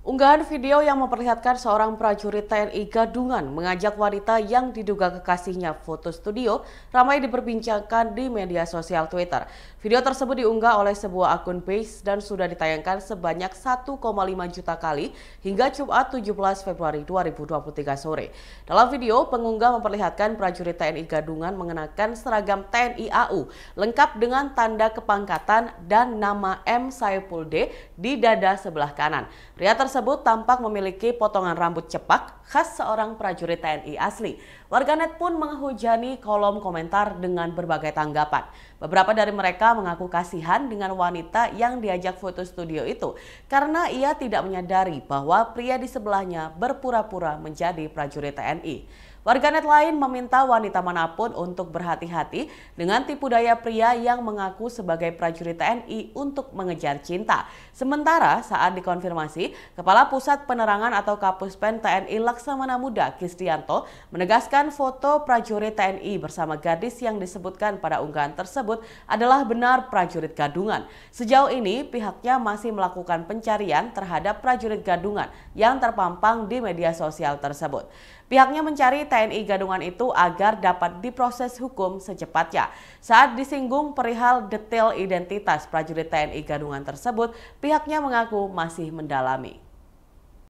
Unggahan video yang memperlihatkan seorang prajurit TNI gadungan mengajak wanita yang diduga kekasihnya foto studio ramai diperbincangkan di media sosial Twitter. Video tersebut diunggah oleh sebuah akun base dan sudah ditayangkan sebanyak 1,5 juta kali hingga Jumat 17 Februari 2023 sore. Dalam video, pengunggah memperlihatkan prajurit TNI gadungan mengenakan seragam TNI AU lengkap dengan tanda kepangkatan dan nama M Saipulde di dada sebelah kanan. Pria tersebut tampak memiliki potongan rambut cepak khas seorang prajurit TNI asli. Warganet pun menghujani kolom komentar dengan berbagai tanggapan. Beberapa dari mereka mengaku kasihan dengan wanita yang diajak foto studio itu karena ia tidak menyadari bahwa pria di sebelahnya berpura-pura menjadi prajurit TNI. Warganet lain meminta wanita manapun untuk berhati-hati dengan tipu daya pria yang mengaku sebagai prajurit TNI untuk mengejar cinta. Sementara saat dikonfirmasi, Kepala Pusat Penerangan atau Kapuspen TNI Laksamana Muda Kristianto menegaskan foto prajurit TNI bersama gadis yang disebutkan pada unggahan tersebut adalah benar prajurit gadungan. Sejauh ini pihaknya masih melakukan pencarian terhadap prajurit gadungan yang terpampang di media sosial tersebut. Pihaknya mencari TNI gadungan itu agar dapat diproses hukum secepatnya. Saat disinggung perihal detail identitas prajurit TNI gadungan tersebut, pihaknya mengaku masih mendalami.